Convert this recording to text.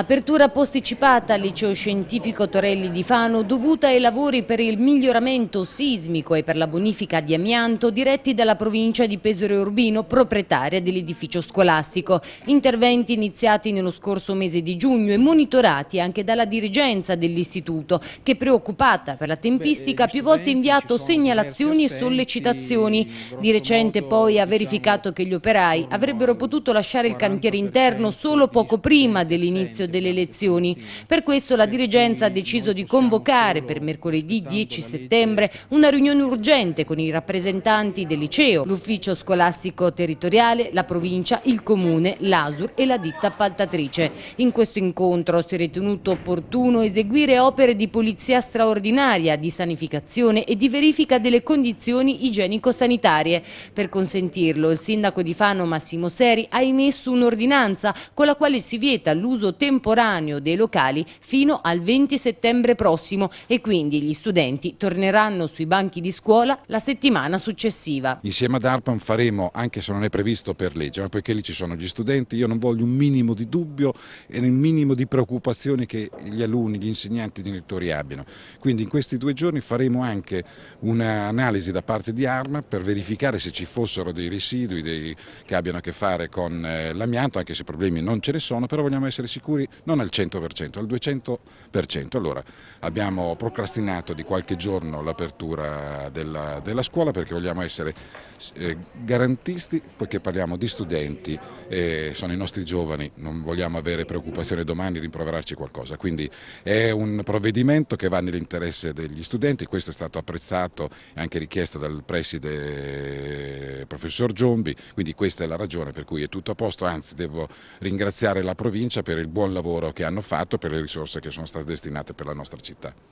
Apertura posticipata al liceo scientifico Torelli di Fano dovuta ai lavori per il miglioramento sismico e per la bonifica di amianto diretti dalla provincia di Pesore Urbino proprietaria dell'edificio scolastico. Interventi iniziati nello scorso mese di giugno e monitorati anche dalla dirigenza dell'istituto che preoccupata per la tempistica ha più volte inviato segnalazioni e sollecitazioni. Di recente poi ha diciamo, verificato che gli operai avrebbero potuto lasciare il cantiere interno solo poco prima dell'inizio delle elezioni. Per questo la dirigenza ha deciso di convocare per mercoledì 10 settembre una riunione urgente con i rappresentanti del liceo, l'ufficio scolastico territoriale, la provincia, il comune, l'ASUR e la ditta appaltatrice. In questo incontro si è ritenuto opportuno eseguire opere di polizia straordinaria, di sanificazione e di verifica delle condizioni igienico-sanitarie. Per consentirlo il sindaco di Fano Massimo Seri ha emesso un'ordinanza con la quale si vieta l'uso temporaneo temporaneo dei locali fino al 20 settembre prossimo e quindi gli studenti torneranno sui banchi di scuola la settimana successiva. Insieme ad ARPAN faremo, anche se non è previsto per legge, ma poiché lì ci sono gli studenti, io non voglio un minimo di dubbio e un minimo di preoccupazione che gli alunni, gli insegnanti, i direttori abbiano. Quindi in questi due giorni faremo anche un'analisi da parte di ARMA per verificare se ci fossero dei residui dei, che abbiano a che fare con eh, l'amianto, anche se problemi non ce ne sono, però vogliamo essere sicuri lavori non al 100%, al 200%. Allora abbiamo procrastinato di qualche giorno l'apertura della, della, scuola perché vogliamo essere eh, garantisti, poiché parliamo di studenti, eh, sono i nostri giovani, non vogliamo avere preoccupazione domani di rimproverarci qualcosa. Quindi è un provvedimento che va nell'interesse degli studenti, questo è stato apprezzato e anche richiesto dal preside professor Giombi, quindi questa è la ragione per cui è tutto a posto, anzi devo ringraziare la provincia per il buon lavoro che hanno fatto, per le risorse che sono state destinate per la nostra città.